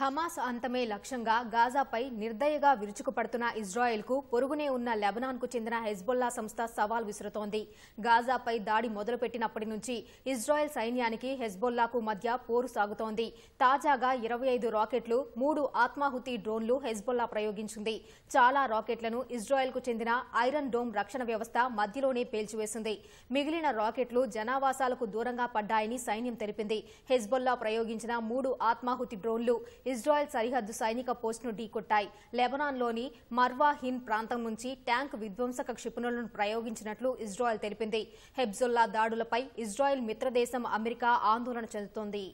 Hamas అంతమే లక్ష్యంగా గాజాపై నిర్దయగా విరుచుకుపడుతున్న Israel కు పొరుగునే ఉన్న లెబనాన్కు చెందిన హెజ్బొల్లా సంస్థ సవాల్ విసురుతోంది గాజాపై దాడి మొదలుపెట్టినప్పటి నుంచి ఇజ్రాయెల్ సైన్యానికి హెజ్బొల్లాకు మధ్య పోరు సాగుతోంది తాజాగా ఇరవై ఐదు రాకెట్లు మూడు ఆత్మాహుతి డ్రోన్లు హెజ్బొల్లా ప్రయోగించింది చాలా రాకెట్లను ఇజ్రాయెల్కు చెందిన ఐరన్ డోమ్ రక్షణ వ్యవస్థ మధ్యలోనే పేల్చివేసింది మిగిలిన రాకెట్లు జనావాసాలకు దూరంగా పడ్డాయని సైన్యం తెలిపింది హెజ్బొల్లా ప్రయోగించిన మూడు ఆత్మాహుతి డ్రోన్లు ఇజ్రాయెల్ సరిహద్దు సైనిక పోస్టును ఢీకొట్టాయి లెబనాన్లోని మర్వాహిన్ ప్రాంతం నుంచి ట్యాంక్ విధ్వంసక క్షిపణులను ప్రయోగించినట్లు ఇజ్రాయెల్ తెలిపింది హెబ్జుల్లా దాడులపై ఇజ్రాయెల్ మిత్రదేశం అమెరికా ఆందోళన చెందుతోంది